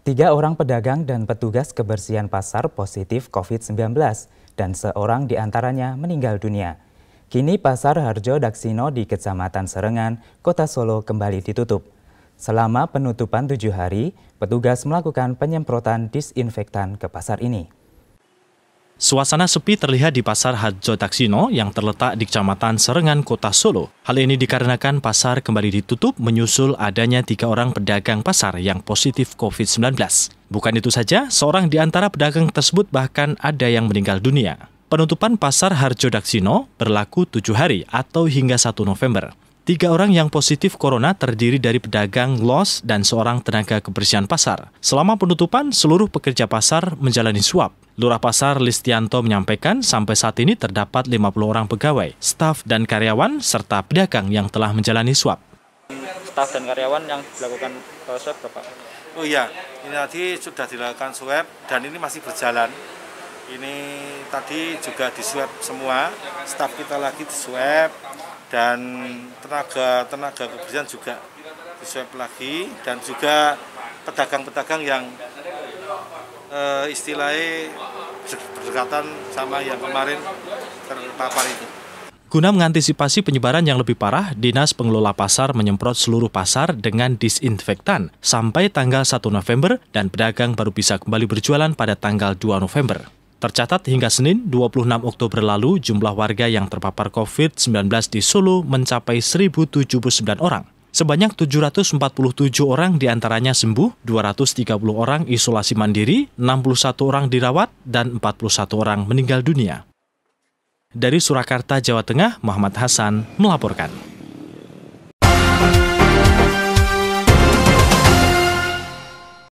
Tiga orang pedagang dan petugas kebersihan pasar positif COVID-19 dan seorang di antaranya meninggal dunia. Kini pasar Harjo Daksino di Kecamatan Serengan, Kota Solo kembali ditutup. Selama penutupan tujuh hari, petugas melakukan penyemprotan disinfektan ke pasar ini. Suasana sepi terlihat di Pasar Harjo Taksino yang terletak di Kecamatan Serengan, Kota Solo. Hal ini dikarenakan pasar kembali ditutup menyusul adanya tiga orang pedagang pasar yang positif COVID-19. Bukan itu saja, seorang di antara pedagang tersebut bahkan ada yang meninggal dunia. Penutupan Pasar Harjo Daksino berlaku tujuh hari atau hingga 1 November. Tiga orang yang positif corona terdiri dari pedagang los dan seorang tenaga kebersihan pasar. Selama penutupan, seluruh pekerja pasar menjalani swab. Lurah Pasar Listianto menyampaikan sampai saat ini terdapat 50 orang pegawai, staf dan karyawan, serta pedagang yang telah menjalani swab. Staf dan karyawan yang dilakukan eh, swab berapa? Oh iya, ini tadi sudah dilakukan swab dan ini masih berjalan. Ini tadi juga di swab semua, staf kita lagi di swab, dan tenaga-tenaga kebersihan juga disuap lagi dan juga pedagang-pedagang yang e, istilahnya berdekatan sama yang kemarin terpapar itu. Guna mengantisipasi penyebaran yang lebih parah, Dinas Pengelola Pasar menyemprot seluruh pasar dengan disinfektan sampai tanggal 1 November dan pedagang baru bisa kembali berjualan pada tanggal 2 November. Tercatat hingga Senin 26 Oktober lalu jumlah warga yang terpapar COVID-19 di Solo mencapai 1.079 orang. Sebanyak 747 orang diantaranya sembuh, 230 orang isolasi mandiri, 61 orang dirawat, dan 41 orang meninggal dunia. Dari Surakarta, Jawa Tengah, Muhammad Hasan melaporkan.